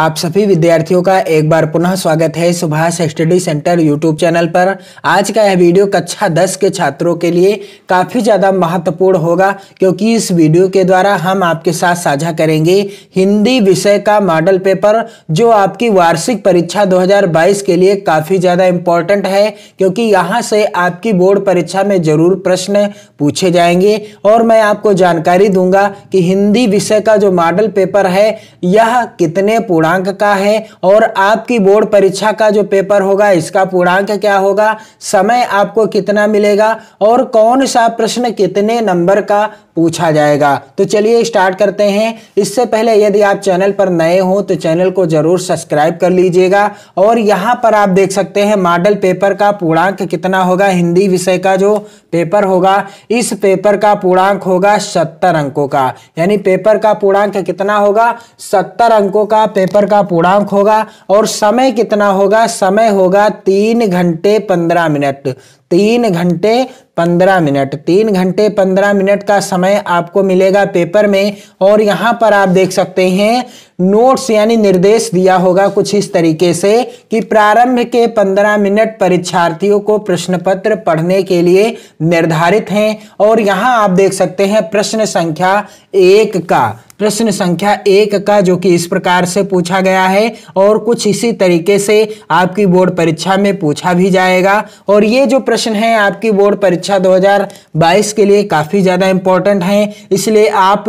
आप सभी विद्यार्थियों का एक बार पुनः स्वागत है Subhash study centre YouTube channel पर आज का यह वीडियो कक्षा 10 के छात्रों के लिए काफ़ी ज़्यादा महत्वपूर्ण होगा क्योंकि इस वीडियो के द्वारा हम आपके साथ साझा करेंगे हिंदी विषय का मॉडल पेपर जो आपकी वार्षिक परीक्षा 2022 के लिए काफ़ी ज़्यादा इम्पोर्टेंट है क्योंकि यहाँ से आपकी बोर्ड परीक्षा में ज़रूर प्रश्न पूछे जाएंगे और मैं आपको जानकारी दूंगा कि हिंदी विषय का जो मॉडल पेपर है यह कितने पूर्णांक का है और आपकी बोर्ड परीक्षा का जो पेपर होगा इसका पूर्णांक क्या होगा समय आपको कितना मिलेगा और कौन सा प्रश्न कितने नंबर का पूछा जाएगा तो चलिए स्टार्ट करते हैं इससे पहले यदि आप चैनल पर नए हो तो चैनल को जरूर सब्सक्राइब कर लीजिएगा और यहाँ पर आप देख सकते हैं मॉडल पेपर का पूर्णांक कितना होगा हिंदी विषय का जो पेपर होगा इस पेपर का पूर्णांक होगा सत्तर अंकों का यानी पेपर का पूर्णांक कितना होगा सत्तर अंकों का पेपर का पूर्णांक होगा और समय कितना होगा समय होगा तीन घंटे पंद्रह मिनट तीन घंटे पंद्रह मिनट तीन घंटे पंद्रह मिनट का समय आपको मिलेगा पेपर में और यहाँ पर आप देख सकते हैं नोट्स यानी निर्देश दिया होगा कुछ इस तरीके से कि प्रारंभ के पंद्रह मिनट परीक्षार्थियों को प्रश्न पत्र पढ़ने के लिए निर्धारित हैं और यहाँ आप देख सकते हैं प्रश्न संख्या एक का प्रश्न संख्या एक का जो कि इस प्रकार से पूछा गया है और कुछ इसी तरीके से आपकी बोर्ड परीक्षा में पूछा भी जाएगा और ये जो प्रश्न है आपकी बोर्ड परीक्षा 2022 के लिए काफ़ी ज़्यादा इम्पोर्टेंट है इसलिए आप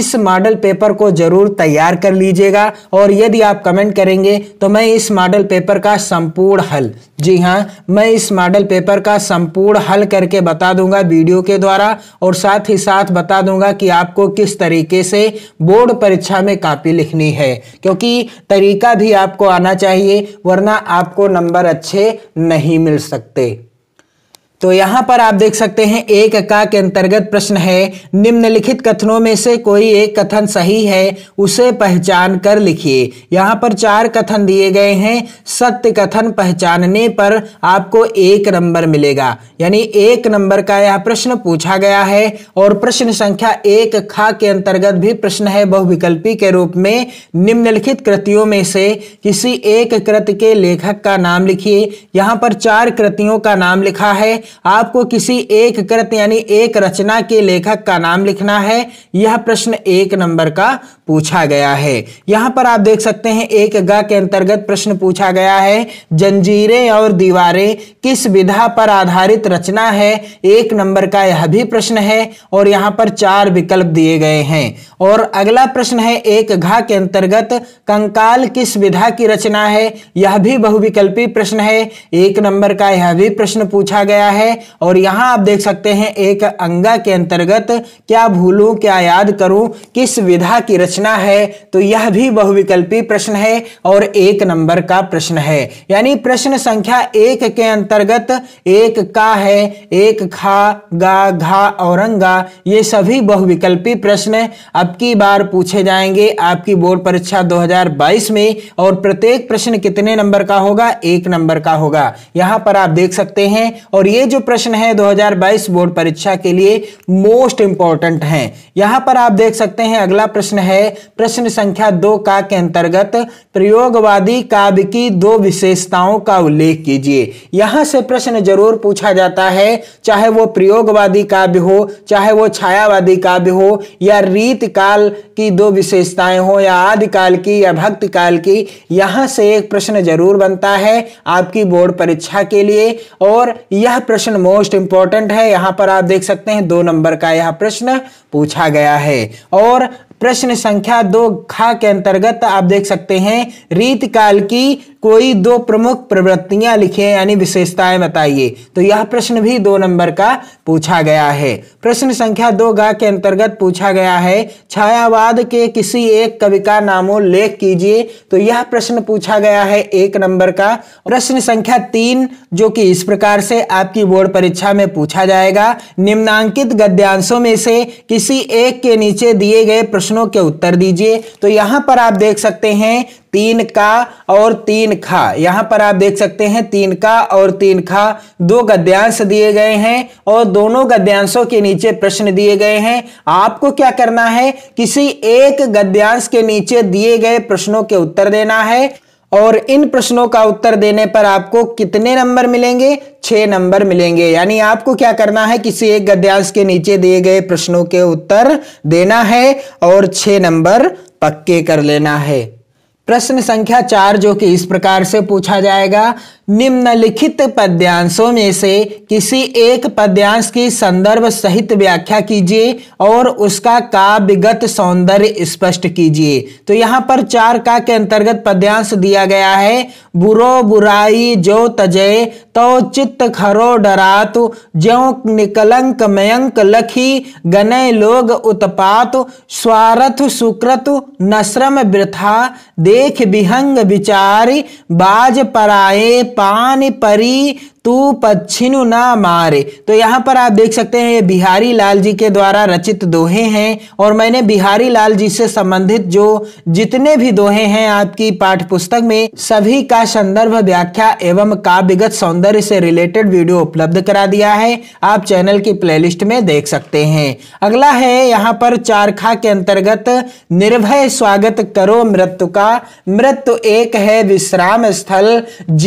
इस मॉडल पेपर को ज़रूर तैयार कर लीजिएगा और यदि आप कमेंट करेंगे तो मैं इस मॉडल पेपर का संपूर्ण हल जी हाँ मैं इस मॉडल पेपर का संपूर्ण हल करके बता दूंगा वीडियो के द्वारा और साथ ही साथ बता दूंगा कि आपको किस तरीके से बोर्ड परीक्षा में कापी लिखनी है क्योंकि तरीका भी आपको आना चाहिए वरना आपको नंबर अच्छे नहीं मिल सकते तो यहां पर आप देख सकते हैं एक का के अंतर्गत प्रश्न है निम्नलिखित कथनों में से कोई एक कथन सही है उसे पहचान कर लिखिए यहां पर चार कथन दिए गए हैं सत्य कथन पहचानने पर आपको एक नंबर मिलेगा यानी एक नंबर का यह प्रश्न पूछा गया है और प्रश्न संख्या एक खा के अंतर्गत भी प्रश्न है बहुविकल्पी के रूप में निम्नलिखित कृतियों में से किसी एक कृत के लेखक का नाम लिखिए यहां पर चार कृतियों का नाम लिखा है आपको किसी एक कृत यानी एक रचना के लेखक का नाम लिखना है यह प्रश्न एक नंबर का पूछा गया है यहाँ पर आप देख सकते हैं एक गा के अंतर्गत प्रश्न पूछा गया है जंजीरें और दीवारें किस विधा पर आधारित रचना है एक नंबर का यह भी प्रश्न है और यहाँ पर चार विकल्प दिए गए हैं और अगला प्रश्न है एक घा के अंतर्गत कंकाल किस विधा की रचना है यह भी बहुविकल्पी प्रश्न है एक नंबर का यह भी प्रश्न पूछा गया है और यहाँ आप देख सकते हैं एक अंगा के अंतर्गत क्या भूलू क्या याद करूं किस विधा की रचना रचना है तो यह भी बहुविकल्पी प्रश्न है और एक नंबर का प्रश्न है यानी प्रश्न संख्या एक के अंतर्गत एक का है एक खा गा घा औरंगा ये सभी बहुविकल्पी प्रश्न अब की बार पूछे जाएंगे आपकी बोर्ड परीक्षा 2022 में और प्रत्येक प्रश्न कितने नंबर का होगा एक नंबर का होगा यहां पर आप देख सकते हैं और ये जो प्रश्न है 2022 बोर्ड परीक्षा के लिए मोस्ट इंपॉर्टेंट है यहां पर आप देख सकते हैं अगला प्रश्न है प्रश्न संख्या दो का के अंतर्गत प्रयोगवादी काव्य की दो विशेषताओं का उल्लेख कीजिए यहां से प्रश्न जरूर पूछा जाता है चाहे वो प्रयोगवादी काव्य हो चाहे वो छायावादी काव्य हो या रीत काल की दो विशेषताएं हो या आदिकाल की या भक्त काल की यहां से एक प्रश्न जरूर बनता है आपकी बोर्ड परीक्षा के लिए और यह प्रश्न मोस्ट इंपॉर्टेंट है यहां पर आप देख सकते हैं दो नंबर का यह प्रश्न पूछा गया है और प्रश्न संख्या दो खा के अंतर्गत आप देख सकते हैं रीत काल की कोई दो प्रमुख प्रवृत्तियां लिखे यानी विशेषताएं बताइए तो यह प्रश्न भी दो नंबर का पूछा गया है प्रश्न संख्या दो गा के अंतर्गत पूछा गया है छायावाद के किसी एक कवि का नामोल्लेख कीजिए तो यह प्रश्न पूछा गया है एक नंबर का प्रश्न संख्या तीन जो कि इस प्रकार से आपकी बोर्ड परीक्षा में पूछा जाएगा निम्नांकित गद्यांशों में से किसी एक के नीचे दिए गए प्रश्न प्रश्नों के उत्तर दीजिए तो यहां पर आप देख सकते हैं तीन का और तीन खा यहां पर आप देख सकते हैं तीन का और तीन खा दो गद्यांश दिए गए हैं और दोनों गद्यांशों के नीचे प्रश्न दिए गए हैं आपको क्या करना है किसी एक गद्यांश के नीचे दिए गए प्रश्नों के उत्तर देना है और इन प्रश्नों का उत्तर देने पर आपको कितने नंबर मिलेंगे छ नंबर मिलेंगे यानी आपको क्या करना है किसी एक गद्यांश के नीचे दिए गए प्रश्नों के उत्तर देना है और छः नंबर पक्के कर लेना है प्रश्न संख्या चार जो कि इस प्रकार से पूछा जाएगा निम्नलिखित पद्यांशों में से किसी एक पद्यांश की संदर्भ सहित व्याख्या कीजिए और उसका काव्यगत सौंदर्य स्पष्ट कीजिए तो यहाँ पर चार का के अंतर्गत पद्यांश दिया गया है बुरो बुराई जो तजय तो चित्त खरो डरातु ज्यो निकलंक मयंक लखी गने लोग उत्पात स्वारथ सुकृत नश्रम वृथा दे देख विहंग विचारी बाज पराए पान परी तू पच्छिनु ना मारे तो यहाँ पर आप देख सकते हैं ये बिहारी लाल जी के द्वारा रचित दोहे हैं और मैंने बिहारी लाल जी से संबंधित जो जितने भी दोहे हैं आपकी पाठ पुस्तक में सभी का संदर्भ व्याख्या एवं काव्यगत सौंदर्य से रिलेटेड वीडियो उपलब्ध करा दिया है आप चैनल की प्ले में देख सकते हैं अगला है यहाँ पर चारखा के अंतर्गत निर्भय स्वागत करो मृत्यु का मृत्यु एक है विश्राम स्थल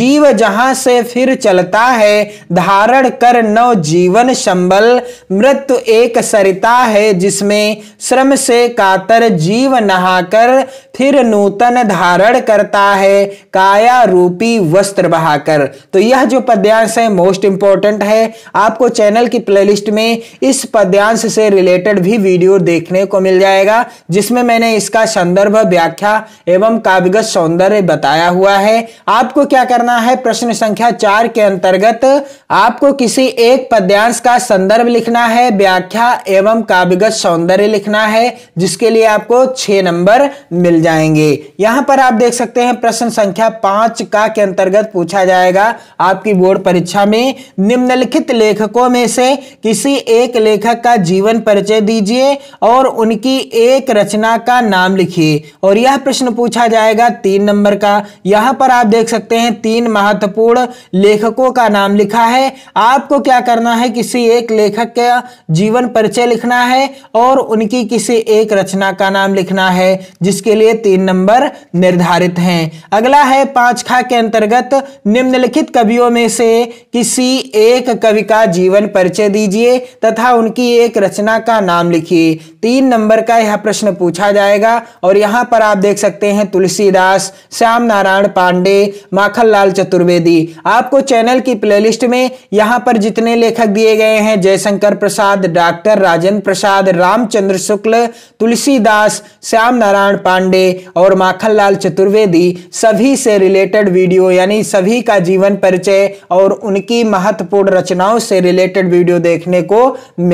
जीव जहां से फिर चलता है धारण कर नव जीवन संबल मृत्यु एक सरिता है जिसमें श्रम से कातर जीव नहाकर फिर नूतन धारण करता है काया रूपी वस्त्र बहाकर तो यह जो पद्यांश है मोस्ट इंपॉर्टेंट है आपको चैनल की प्लेलिस्ट में इस पद्यांश से रिलेटेड भी वीडियो देखने को मिल जाएगा जिसमें मैंने इसका संदर्भ व्याख्या एवं काव्यगत सौंदर्य बताया हुआ है आपको क्या करना है प्रश्न संख्या चार के अंतर्गत अंतर्गत आपको किसी एक पद्यांश का संदर्भ लिखना है व्याख्या एवं काव्यगत सौंदर्य लिखना है जिसके लिए आपको छह नंबर मिल जाएंगे यहां पर आप देख सकते हैं प्रश्न संख्या पांच का के अंतर्गत पूछा जाएगा आपकी बोर्ड परीक्षा में निम्नलिखित लेखकों में से किसी एक लेखक का जीवन परिचय दीजिए और उनकी एक रचना का नाम लिखिए और यह प्रश्न पूछा जाएगा तीन नंबर का यहां पर आप देख सकते हैं तीन महत्वपूर्ण लेखकों का का नाम लिखा है आपको क्या करना है किसी एक लेखक का जीवन परिचय लिखना है और उनकी किसी एक रचना का नाम लिखना है जिसके लिए तीन नंबर निर्धारित हैं अगला है पांच खा के अंतर्गत निम्नलिखित कवियों में से किसी एक कवि का जीवन परिचय दीजिए तथा उनकी एक रचना का नाम लिखिए तीन नंबर का यह प्रश्न पूछा जाएगा और यहां पर आप देख सकते हैं तुलसीदास श्याम नारायण पांडे माखन लाल चतुर्वेदी आपको चैनल की प्लेलिस्ट में यहां पर जितने लेखक दिए गए हैं जयशंकर प्रसाद डॉक्टर राजेंद्र प्रसाद रामचंद्र शुक्ल तुलसीदास श्याम नारायण पांडे और माखनलाल चतुर्वेदी सभी से रिलेटेड वीडियो यानी सभी का जीवन परिचय और उनकी महत्वपूर्ण रचनाओं से रिलेटेड वीडियो देखने को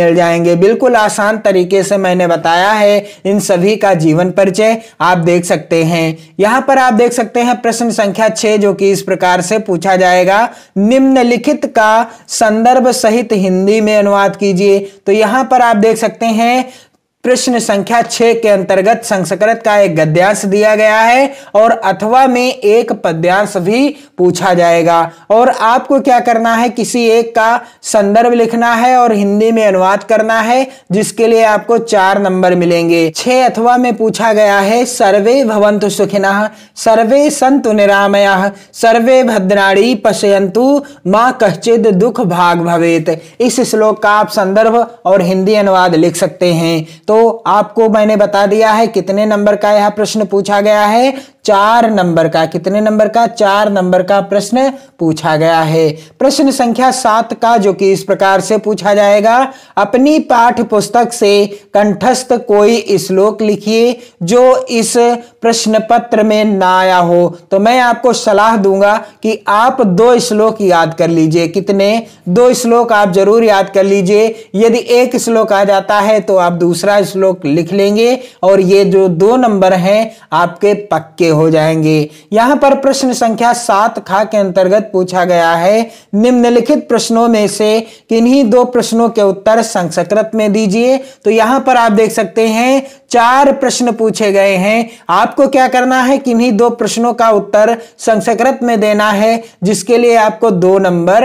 मिल जाएंगे बिल्कुल आसान तरीके से मैंने बताया है इन सभी का जीवन परिचय आप देख सकते हैं यहां पर आप देख सकते हैं प्रश्न संख्या छह जो कि इस प्रकार से पूछा जाएगा निम्न निम्नलिखित का संदर्भ सहित हिंदी में अनुवाद कीजिए तो यहां पर आप देख सकते हैं प्रश्न संख्या छह के अंतर्गत संस्कृत का एक गद्यांश दिया गया है और अथवा में एक पद्यांश भी पूछा जाएगा और आपको क्या करना है किसी एक का संदर्भ लिखना है और हिंदी में अनुवाद करना है जिसके लिए आपको चार नंबर मिलेंगे छह अथवा में पूछा गया है सर्वे भवंतु सुखिना सर्वे संतु निरामया सर्वे भद्राणी पशयंतु माँ कश्चिद दुख भाग भवेत इस श्लोक का आप संदर्भ और हिंदी अनुवाद लिख सकते हैं तो तो आपको मैंने बता दिया है कितने नंबर का यह प्रश्न पूछा गया है चार नंबर का कितने नंबर का चार नंबर का प्रश्न पूछा गया है प्रश्न संख्या सात का जो कि इस प्रकार से पूछा जाएगा अपनी पाठ पुस्तक से कंठस्थ कोई श्लोक लिखिए जो इस प्रश्न पत्र में ना आया हो तो मैं आपको सलाह दूंगा कि आप दो श्लोक याद कर लीजिए कितने दो श्लोक आप जरूर याद कर लीजिए यदि एक श्लोक आ जाता है तो आप दूसरा श्लोक लिख लेंगे और ये जो दो नंबर हैं आपके पक्के हो जाएंगे यहां पर प्रश्न संख्या सात खा के अंतर्गत पूछा गया है निम्नलिखित प्रश्नों में से किन्हीं दो प्रश्नों के उत्तर संस्कृत में दीजिए तो यहां पर आप देख सकते हैं चार प्रश्न पूछे गए हैं आपको क्या करना है किन्हीं दो प्रश्नों का उत्तर संस्कृत में देना है जिसके लिए आपको दो नंबर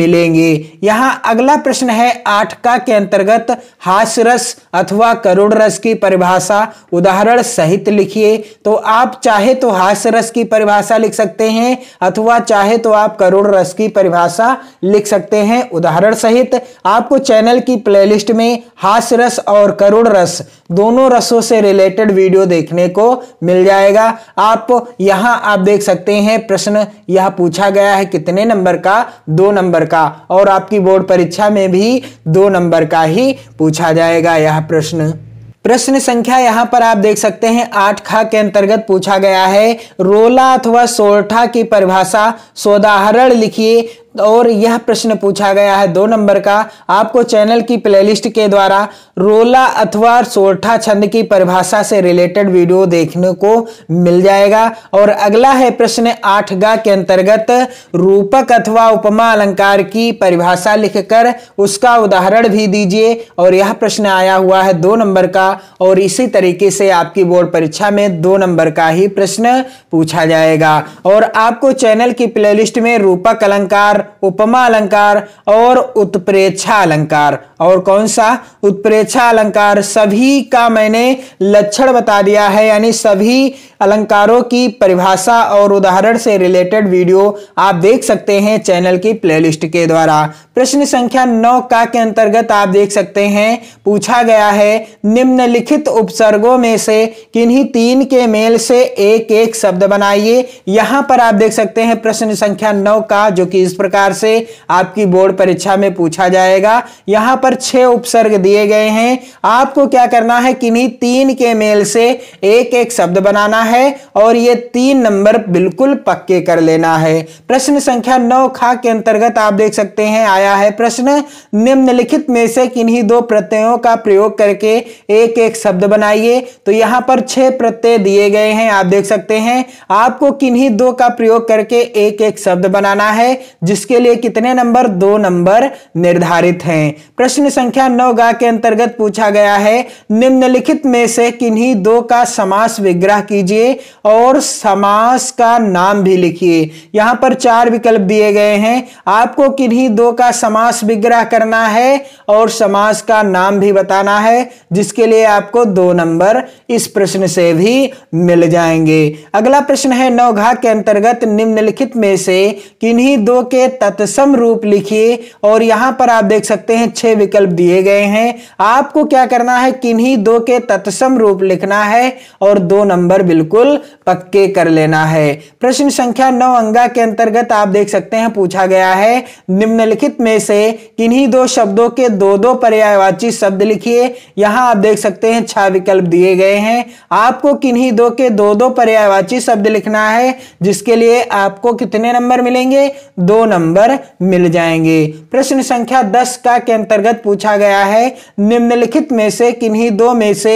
मिलेंगे यहां अगला प्रश्न है आठ का के अंतर्गत हास रस अथवा करुण रस की परिभाषा उदाहरण सहित लिखिए तो आप चाहे तो हास्य रस की परिभाषा लिख सकते हैं अथवा चाहे तो आप करुण रस की परिभाषा लिख सकते हैं उदाहरण सहित आपको चैनल की प्लेलिस्ट में हास्य रस और करुण रस दोनों रस सरसों से रिलेटेड वीडियो देखने को मिल जाएगा आप यहां आप देख सकते हैं प्रश्न यह पूछा गया है कितने नंबर का दो नंबर का और आपकी बोर्ड परीक्षा में भी दो नंबर का ही पूछा जाएगा यह प्रश्न प्रश्न संख्या यहाँ पर आप देख सकते हैं आठ खा के अंतर्गत पूछा गया है रोला अथवा सोरठा की परिभाषा सोदाहरण लिखिए और यह प्रश्न पूछा गया है दो नंबर का आपको चैनल की प्लेलिस्ट के द्वारा रोला अथवा सोरठा छंद की परिभाषा से रिलेटेड वीडियो देखने को मिल जाएगा और अगला है प्रश्न आठ गा के अंतर्गत रूपक अथवा उपमा अलंकार की परिभाषा लिखकर उसका उदाहरण भी दीजिए और यह प्रश्न आया हुआ है दो नंबर का और इसी तरीके से आपकी बोर्ड परीक्षा में दो नंबर का ही प्रश्न पूछा जाएगा और आपको चैनल की प्ले में रूपक अलंकार अलंकार उपमा अलंकार और उत्प्रेक्षा अलंकार और कौन सा उत्प्रेक्षा अलंकार सभी का मैंने लक्षण बता दिया है यानी सभी अलंकारों की परिभाषा और उदाहरण से रिलेटेड वीडियो आप देख सकते हैं चैनल की प्लेलिस्ट के द्वारा प्रश्न संख्या नौ का के अंतर्गत आप देख सकते हैं पूछा गया है निम्नलिखित उपसर्गों में से किन्हीं तीन के मेल से एक एक शब्द बनाइए यहां पर आप देख सकते हैं प्रश्न संख्या नौ का जो कि इस प्रकार प्रकार से आपकी बोर्ड परीक्षा में पूछा जाएगा यहां पर छह उपसर्ग दिए गए हैं आपको क्या करना है किन्हीं तीन के मेल से एक एक शब्द बनाना है और ये तीन नंबर बिल्कुल पक्के कर लेना है प्रश्न संख्या नौ खा के अंतर्गत आप देख सकते हैं आया है प्रश्न निम्नलिखित में से किन्हीं दो प्रत्ययों का प्रयोग करके एक एक शब्द बनाइए तो यहां पर छह प्रत्यय दिए गए हैं आप देख सकते हैं आपको किन्हीं दो का प्रयोग करके एक एक शब्द बनाना है जिस इसके लिए कितने नंबर दो नंबर निर्धारित हैं प्रश्न संख्या नौ गा के अंतर्गत पूछा गया है निम्नलिखित में से किन्हीं दो का समास विग्रह कीजिए और समास का नाम भी लिखिए यहां पर चार विकल्प दिए गए हैं आपको किन्हीं दो का समास विग्रह करना है और समास का नाम भी बताना है जिसके लिए आपको दो नंबर इस प्रश्न से भी मिल जाएंगे अगला प्रश्न है नौघा के अंतर्गत निम्नलिखित में से किन्हीं दो के तत्सम रूप लिखिए और यहां पर आप देख सकते हैं छह विकल्प दिए गए हैं आपको क्या करना है किन्हीं दो के तत्सम रूप लिखना है और दो नंबर बिल्कुल पक्के कर लेना है प्रश्न संख्या नौ अंगा के अंतर्गत आप देख सकते हैं पूछा गया है निम्नलिखित में से किन्हीं दो शब्दों के दो दो पर्यायवाची शब्द लिखिए यहां आप देख सकते हैं छह विकल्प दिए गए हैं आपको किन्हीं दो के दो दो पर्यायवाची शब्द लिखना है जिसके लिए आपको कितने नंबर मिलेंगे दो नंबर नंबर मिल जाएंगे प्रश्न संख्या दस का के अंतर्गत पूछा गया है निम्नलिखित में से किन्हीं दो में से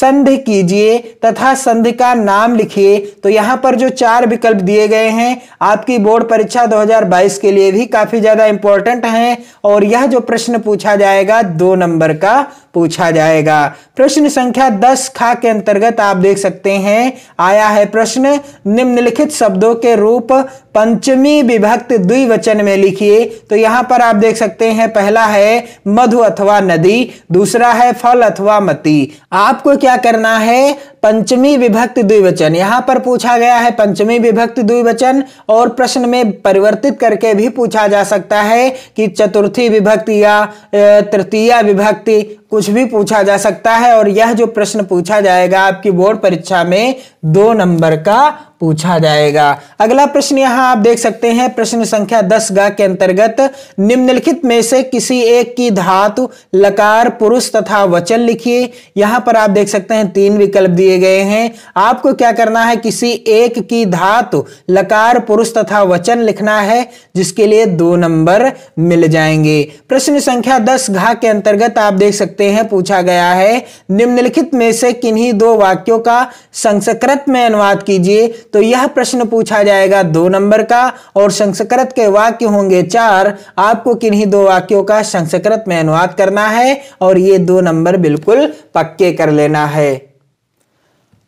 संधि कीजिए तथा संधि का नाम लिखिए तो यहां पर जो चार विकल्प दिए गए हैं आपकी बोर्ड परीक्षा 2022 के लिए भी काफी ज्यादा इंपॉर्टेंट हैं और यह जो प्रश्न पूछा जाएगा दो नंबर का पूछा जाएगा प्रश्न संख्या दस खा के अंतर्गत आप देख सकते हैं आया है प्रश्न निम्नलिखित शब्दों के रूप पंचमी विभक्त द्विवचन में लिखिए तो यहां पर आप देख सकते हैं पहला है मधु अथवा नदी दूसरा है फल अथवा मती आपको क्या करना है पंचमी विभक्त द्विवचन यहां पर पूछा गया है पंचमी विभक्त द्विवचन और प्रश्न में परिवर्तित करके भी पूछा जा सकता है कि चतुर्थी विभक्ति या तृतीया विभक्ति कुछ भी पूछा जा सकता है और यह जो प्रश्न पूछा जाएगा आपकी बोर्ड परीक्षा में दो नंबर का पूछा जाएगा अगला प्रश्न यहां आप देख सकते हैं प्रश्न संख्या दस गा के अंतर्गत निम्नलिखित में से किसी एक की धातु लकार पुरुष तथा वचन लिखिए यहां पर आप देख सकते हैं तीन विकल्प दिए गए हैं आपको क्या करना है किसी एक की धातु लकार पुरुष तथा वचन लिखना है जिसके लिए दो नंबर मिल जाएंगे प्रश्न संख्या दस घा के अंतर्गत आप देख सकते सकते हैं पूछा गया है निम्नलिखित में से किन्हीं दो वाक्यों का संस्कृत में अनुवाद कीजिए तो यह प्रश्न पूछा जाएगा दो नंबर का और संस्कृत के वाक्य होंगे चार आपको किन्हीं दो वाक्यों का संस्कृत में अनुवाद करना है और ये दो नंबर बिल्कुल पक्के कर लेना है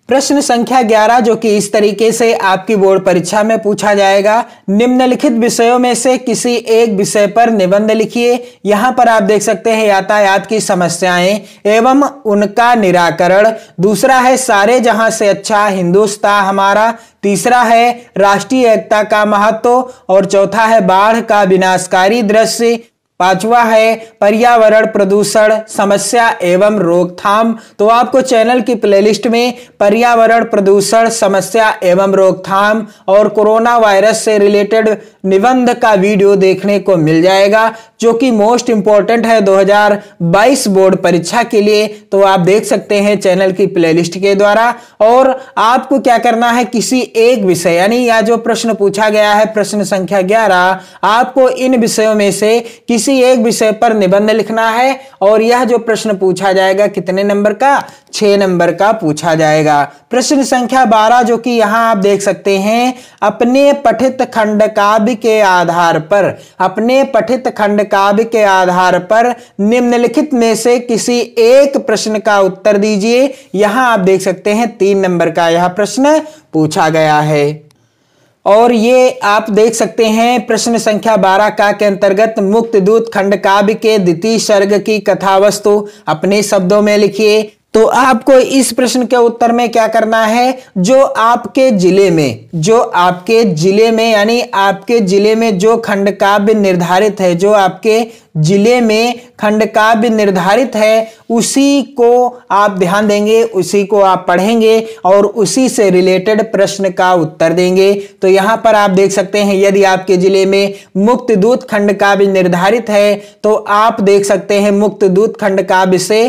प्रश्न संख्या 11 जो कि इस तरीके से आपकी बोर्ड परीक्षा में पूछा जाएगा निम्नलिखित विषयों में से किसी एक विषय पर निबंध लिखिए यहाँ पर आप देख सकते हैं यातायात की समस्याएं एवं उनका निराकरण दूसरा है सारे जहां से अच्छा हिंदुस्तान हमारा तीसरा है राष्ट्रीय एकता का महत्व और चौथा है बाढ़ का विनाशकारी दृश्य पांचवा है पर्यावरण प्रदूषण समस्या एवं रोकथाम तो आपको चैनल की प्लेलिस्ट में पर्यावरण प्रदूषण समस्या एवं रोकथाम और कोरोना वायरस से रिलेटेड निबंध का वीडियो देखने को मिल जाएगा जो कि मोस्ट इंपॉर्टेंट है 2022 बोर्ड परीक्षा के लिए तो आप देख सकते हैं चैनल की प्लेलिस्ट के द्वारा और आपको क्या करना है किसी एक विषय यानी या जो प्रश्न पूछा गया है प्रश्न संख्या ग्यारह आपको इन विषयों में से किसी एक विषय पर निबंध लिखना है और यह जो प्रश्न पूछा जाएगा कितने नंबर का छः नंबर का पूछा जाएगा प्रश्न संख्या बारह जो कि यहाँ आप देख सकते हैं अपने पठित खंड काव्य के आधार पर अपने पठित खंड काव्य के आधार पर निम्नलिखित में से किसी एक प्रश्न का उत्तर दीजिए यहां आप देख सकते हैं तीन नंबर का यह प्रश्न पूछा गया है और ये आप देख सकते हैं प्रश्न संख्या 12 का के अंतर्गत मुक्त दूत खंड काव्य के द्वितीय सर्ग की कथा वस्तु अपने शब्दों में लिखिए तो आपको इस प्रश्न के उत्तर में क्या करना है जो आपके जिले में जो आपके जिले में यानी आपके जिले में जो खंड काव्य निर्धारित है जो आपके जिले में खंड काव्य निर्धारित है उसी को आप ध्यान देंगे उसी को आप पढ़ेंगे और उसी से रिलेटेड प्रश्न का उत्तर देंगे तो यहाँ पर आप देख सकते हैं यदि आपके जिले में मुक्त दूत खंड काव्य निर्धारित है तो आप देख सकते हैं मुक्त दूत खंड काव्य से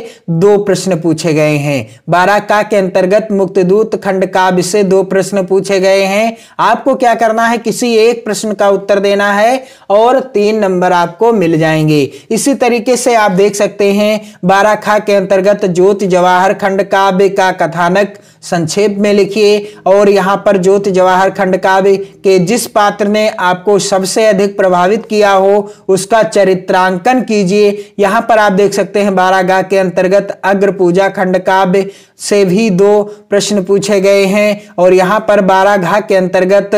दो प्रश्न पूछे गए हैं बारह का के अंतर्गत मुक्त दूत खंड काव्य से दो प्रश्न पूछे गए हैं आपको क्या करना है किसी एक प्रश्न का उत्तर देना है और तीन नंबर आपको मिल जाएंगे इसी तरीके से आप देख सकते हैं बाराखा खा के अंतर्गत ज्योति जवाहर खंड काव्य का कथानक संक्षेप में लिखिए और यहाँ पर ज्योति जवाहर खंड काव्य के जिस पात्र ने आपको सबसे अधिक प्रभावित किया हो उसका चरित्रांकन कीजिए यहाँ पर आप देख सकते हैं बारागाह के अंतर्गत अग्र पूजा खंड काव्य से भी दो प्रश्न पूछे गए हैं और यहाँ पर बाराघा के अंतर्गत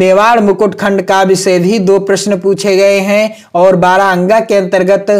मेवाड़ मुकुट खंड काव्य से भी दो प्रश्न पूछे गए हैं और अंगा के अंतर्गत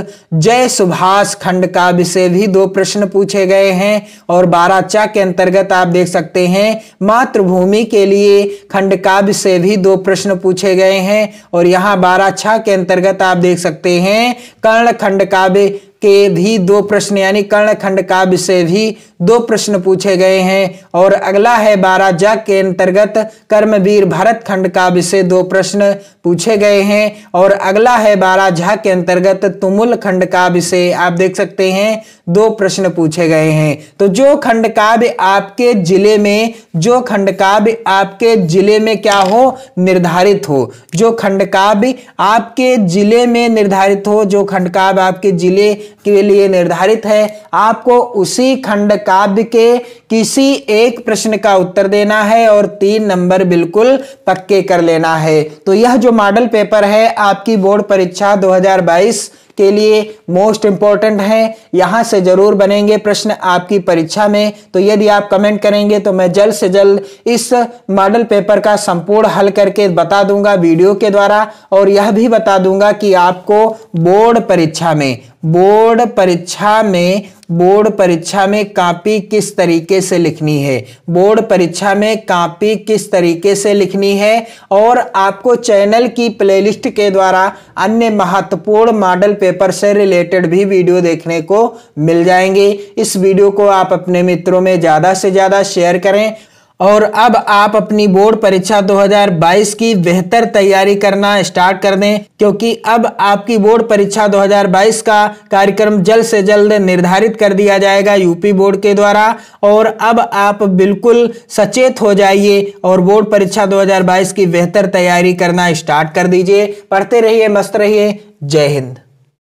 जय सुभाष खंड काव्य से भी दो प्रश्न पूछे गए हैं और बाराचा के अंतर्गत आप देख सकते हैं मातृभूमि के लिए खंड काव्य से भी दो प्रश्न पूछे गए हैं और यहाँ छा के अंतर्गत आप देख सकते हैं कर्ण खंड काव्य के भी दो प्रश्न यानी कर्ण खंड काव्य से भी दो प्रश्न पूछे गए हैं और अगला है बारह जग के अंतर्गत कर्मवीर भारत खंड काव्य से दो प्रश्न पूछे गए हैं और अगला है बारह झा के अंतर्गत तुमुल खंड काव्य से आप देख सकते हैं दो प्रश्न पूछे गए हैं तो जो खंड काव्य आपके जिले में जो खंड काव्य आपके जिले में क्या हो निर्धारित हो जो खंड काव्य आपके जिले में निर्धारित हो जो खंड काव्य आपके जिले के लिए निर्धारित है आपको उसी खंड काव्य के किसी एक प्रश्न का उत्तर देना है और तीन नंबर बिल्कुल पक्के कर लेना है तो यह जो मॉडल पेपर है आपकी बोर्ड परीक्षा 2022 के लिए मोस्ट इंपॉर्टेंट है यहाँ से जरूर बनेंगे प्रश्न आपकी परीक्षा में तो यदि आप कमेंट करेंगे तो मैं जल्द से जल्द इस मॉडल पेपर का संपूर्ण हल करके बता दूंगा वीडियो के द्वारा और यह भी बता दूंगा कि आपको बोर्ड परीक्षा में बोर्ड परीक्षा में बोर्ड परीक्षा में कापी किस तरीके से लिखनी है बोर्ड परीक्षा में कापी किस तरीके से लिखनी है और आपको चैनल की प्लेलिस्ट के द्वारा अन्य महत्वपूर्ण मॉडल पेपर से रिलेटेड भी वीडियो देखने को मिल जाएंगे इस वीडियो को आप अपने मित्रों में ज़्यादा से ज़्यादा शेयर करें और अब आप अपनी बोर्ड परीक्षा 2022 की बेहतर तैयारी करना स्टार्ट कर दें क्योंकि अब आपकी बोर्ड परीक्षा 2022 का कार्यक्रम जल्द से जल्द निर्धारित कर दिया जाएगा यूपी बोर्ड के द्वारा और अब आप बिल्कुल सचेत हो जाइए और बोर्ड परीक्षा 2022 की बेहतर तैयारी करना स्टार्ट कर दीजिए पढ़ते रहिए मस्त रहिए जय हिंद